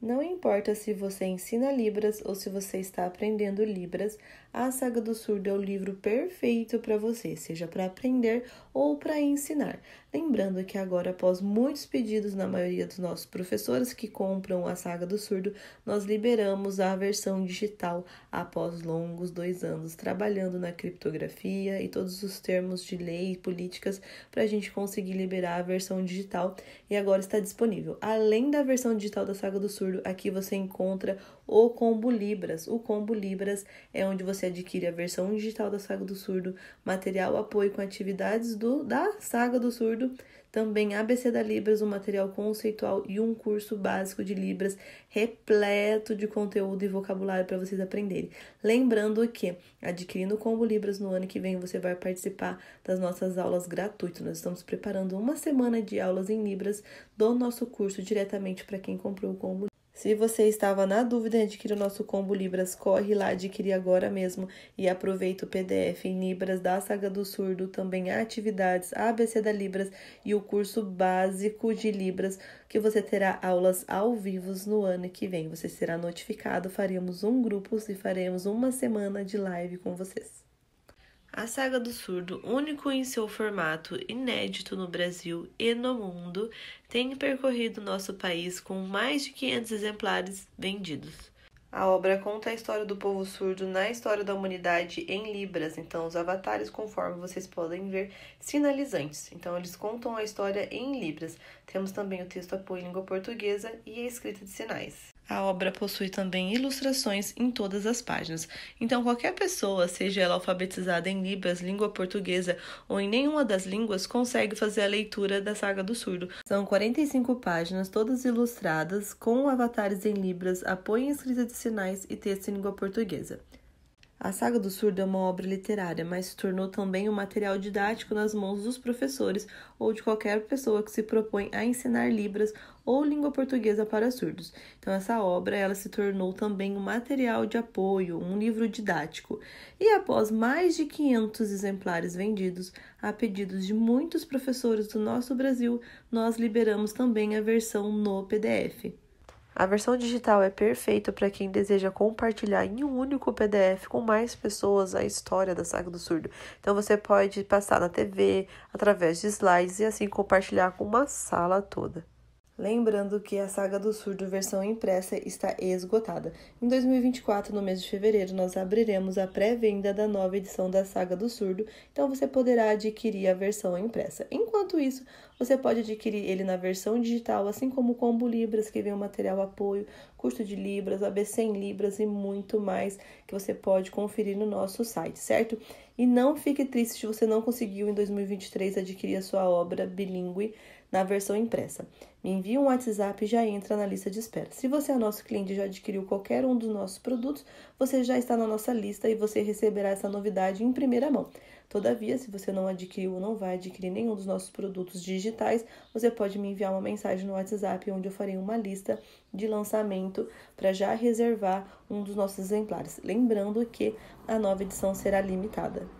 Não importa se você ensina Libras ou se você está aprendendo Libras, a Saga do Surdo é o livro perfeito para você, seja para aprender ou para ensinar. Lembrando que agora, após muitos pedidos na maioria dos nossos professores que compram a Saga do Surdo, nós liberamos a versão digital após longos dois anos trabalhando na criptografia e todos os termos de lei e políticas para a gente conseguir liberar a versão digital e agora está disponível. Além da versão digital da Saga do Surdo, aqui você encontra o Combo Libras. O Combo Libras é onde você adquire a versão digital da Saga do Surdo, material apoio com atividades do, da Saga do Surdo, também ABC da Libras, um material conceitual e um curso básico de Libras repleto de conteúdo e vocabulário para vocês aprenderem. Lembrando que, adquirindo o Combo Libras no ano que vem, você vai participar das nossas aulas gratuitas. Nós estamos preparando uma semana de aulas em Libras do nosso curso diretamente para quem comprou o Combo se você estava na dúvida em adquirir o nosso combo Libras, corre lá adquirir agora mesmo e aproveita o PDF em Libras da Saga do Surdo, também atividades ABC da Libras e o curso básico de Libras, que você terá aulas ao vivo no ano que vem. Você será notificado, faremos um grupo e faremos uma semana de live com vocês. A Saga do Surdo, único em seu formato, inédito no Brasil e no mundo, tem percorrido nosso país com mais de 500 exemplares vendidos. A obra conta a história do povo surdo na história da humanidade em Libras, então os avatares, conforme vocês podem ver, sinalizantes. Então eles contam a história em Libras. Temos também o texto apoio em língua portuguesa e a escrita de sinais. A obra possui também ilustrações em todas as páginas. Então, qualquer pessoa, seja ela alfabetizada em Libras, língua portuguesa ou em nenhuma das línguas, consegue fazer a leitura da Saga do Surdo. São 45 páginas, todas ilustradas, com avatares em Libras, apoio em escrita de sinais e texto em língua portuguesa. A Saga do Surdo é uma obra literária, mas se tornou também um material didático nas mãos dos professores ou de qualquer pessoa que se propõe a ensinar Libras ou língua portuguesa para surdos. Então essa obra ela se tornou também um material de apoio, um livro didático. E após mais de 500 exemplares vendidos, a pedidos de muitos professores do nosso Brasil, nós liberamos também a versão no PDF. A versão digital é perfeita para quem deseja compartilhar em um único PDF com mais pessoas a história da Saga do Surdo. Então você pode passar na TV, através de slides e assim compartilhar com uma sala toda. Lembrando que a Saga do Surdo versão impressa está esgotada. Em 2024, no mês de fevereiro, nós abriremos a pré-venda da nova edição da Saga do Surdo, então você poderá adquirir a versão impressa. Enquanto isso, você pode adquirir ele na versão digital, assim como o combo Libras, que vem o material apoio, custo de Libras, ABC em Libras e muito mais que você pode conferir no nosso site, certo? E não fique triste se você não conseguiu em 2023 adquirir a sua obra bilíngue na versão impressa. Me envia um WhatsApp e já entra na lista de espera. Se você é nosso cliente e já adquiriu qualquer um dos nossos produtos, você já está na nossa lista e você receberá essa novidade em primeira mão. Todavia, se você não adquiriu ou não vai adquirir nenhum dos nossos produtos digitais, digitais, você pode me enviar uma mensagem no WhatsApp, onde eu farei uma lista de lançamento para já reservar um dos nossos exemplares. Lembrando que a nova edição será limitada.